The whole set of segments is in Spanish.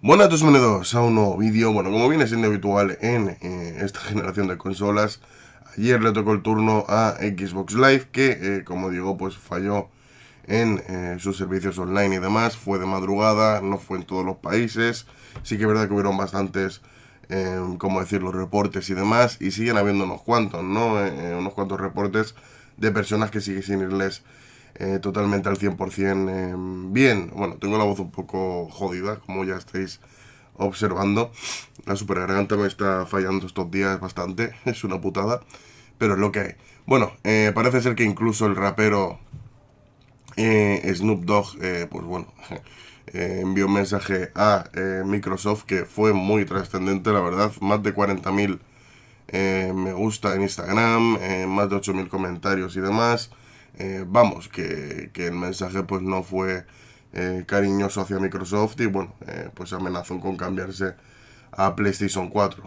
Buenas a todos bienvenidos a un nuevo vídeo. Bueno, como viene siendo habitual en eh, esta generación de consolas, ayer le tocó el turno a Xbox Live, que eh, como digo, pues falló en eh, sus servicios online y demás. Fue de madrugada, no fue en todos los países. Sí que es verdad que hubieron bastantes, em, como decir, los reportes y demás. Y siguen habiendo unos cuantos, ¿no? unos cuantos reportes de personas que siguen sin irles eh, totalmente al 100% em, bien. Bueno, tengo la voz un poco jodida, como ya estáis observando. La super me está fallando estos días bastante, es una putada, pero es lo que hay. Bueno, eh, parece ser que incluso el rapero eh, Snoop Dogg, pues bueno, envió un mensaje a Microsoft que fue muy trascendente, la verdad, más de 40.000 me gusta en Instagram, más de 8.000 comentarios y demás. Eh, vamos, que, el mensaje pues no fue eh, cariñoso hacia Microsoft y bueno, eh, pues amenazó con cambiarse a PlayStation 4,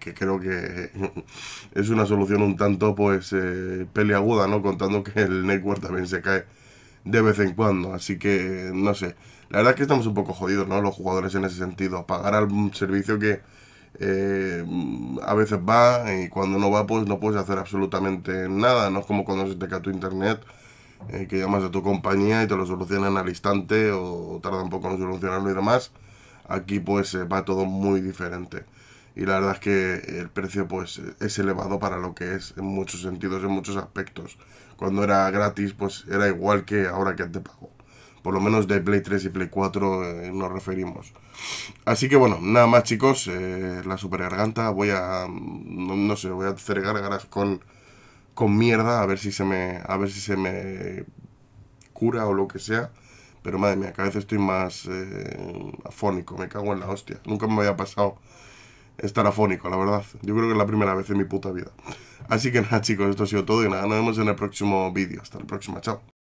que creo que es una solución un tanto pues peleaguda, ¿no? Contando que el network también se cae de vez en cuando, así que no sé. La verdad es que estamos un poco jodidos, ¿no? Los jugadores en ese sentido. Pagar al servicio que, eh, a veces va y cuando no va pues no puedes hacer absolutamente nada, no es como cuando se te cae tu internet eh, que llamas a tu compañía y te lo solucionan al instante o, tarda un poco en solucionarlo y demás, aquí pues eh, va todo muy diferente y la verdad es que el precio pues es elevado para lo que es en muchos sentidos, en muchos aspectos. Cuando era gratis pues era igual que ahora que te pago. Por lo menos de Play 3 y Play 4 eh, nos referimos. Así que bueno, nada más chicos. Eh, la super garganta. Voy a... Mm, no, sé, voy a hacer gárgaras con, con mierda. A ver si se me... A ver si se me cura o lo que sea. Pero madre mía, cada vez estoy más eh, afónico. Me cago en la hostia. Nunca me había pasado estar afónico, la verdad. Yo creo que es la primera vez en mi puta vida. Así que nada, chicos, esto ha sido todo y nada, nos vemos en el próximo vídeo. Hasta la próxima, chao.